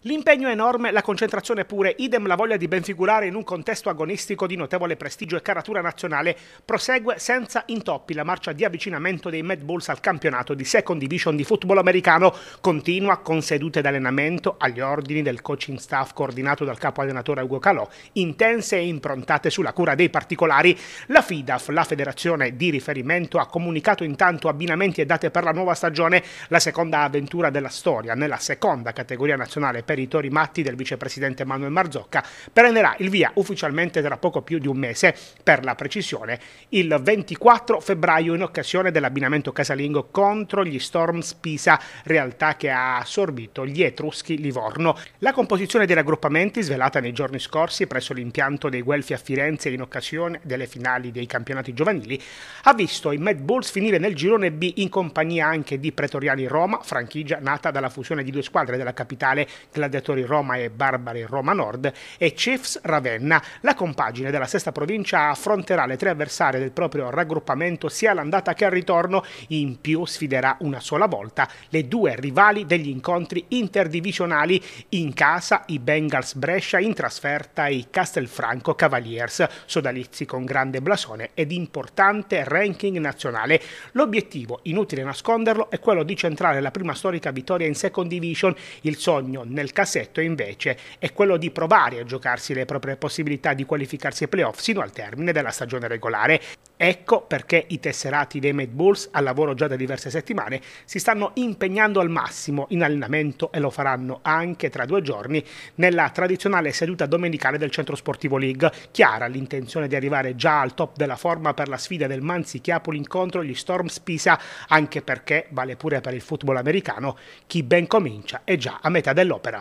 L'impegno è enorme, la concentrazione pure, idem la voglia di ben figurare in un contesto agonistico di notevole prestigio e caratura nazionale, prosegue senza intoppi la marcia di avvicinamento dei Mad Bulls al campionato di Second Division di football americano, continua con sedute d'allenamento agli ordini del coaching staff coordinato dal capo allenatore Ugo Calò, intense e improntate sulla cura dei particolari. La FIDAF, la federazione di riferimento, ha comunicato intanto abbinamenti e date per la nuova stagione, la seconda avventura della storia nella seconda categoria nazionale per riferitori matti del vicepresidente Manuel Marzocca, prenderà il via ufficialmente tra poco più di un mese, per la precisione, il 24 febbraio in occasione dell'abbinamento casalingo contro gli Storms Pisa, realtà che ha assorbito gli Etruschi Livorno. La composizione dei raggruppamenti, svelata nei giorni scorsi presso l'impianto dei Guelfi a Firenze in occasione delle finali dei campionati giovanili, ha visto i Mad Bulls finire nel girone B in compagnia anche di Pretoriani Roma, franchigia nata dalla fusione di due squadre della capitale gladiatori Roma e barbari Roma Nord, e Chiefs Ravenna. La compagine della sesta provincia affronterà le tre avversarie del proprio raggruppamento sia all'andata che al ritorno, in più sfiderà una sola volta le due rivali degli incontri interdivisionali in casa i Bengals Brescia, in trasferta i Castelfranco Cavaliers, sodalizi con grande blasone ed importante ranking nazionale. L'obiettivo, inutile nasconderlo, è quello di centrare la prima storica vittoria in second division, il sogno nel nel cassetto invece è quello di provare a giocarsi le proprie possibilità di qualificarsi ai playoff sino al termine della stagione regolare. Ecco perché i tesserati dei Mad Bulls, al lavoro già da diverse settimane, si stanno impegnando al massimo in allenamento e lo faranno anche tra due giorni nella tradizionale seduta domenicale del Centro Sportivo League. Chiara l'intenzione di arrivare già al top della forma per la sfida del Manzi-Chiapoli incontro gli Storms Pisa, anche perché, vale pure per il football americano, chi ben comincia è già a metà dell'opera.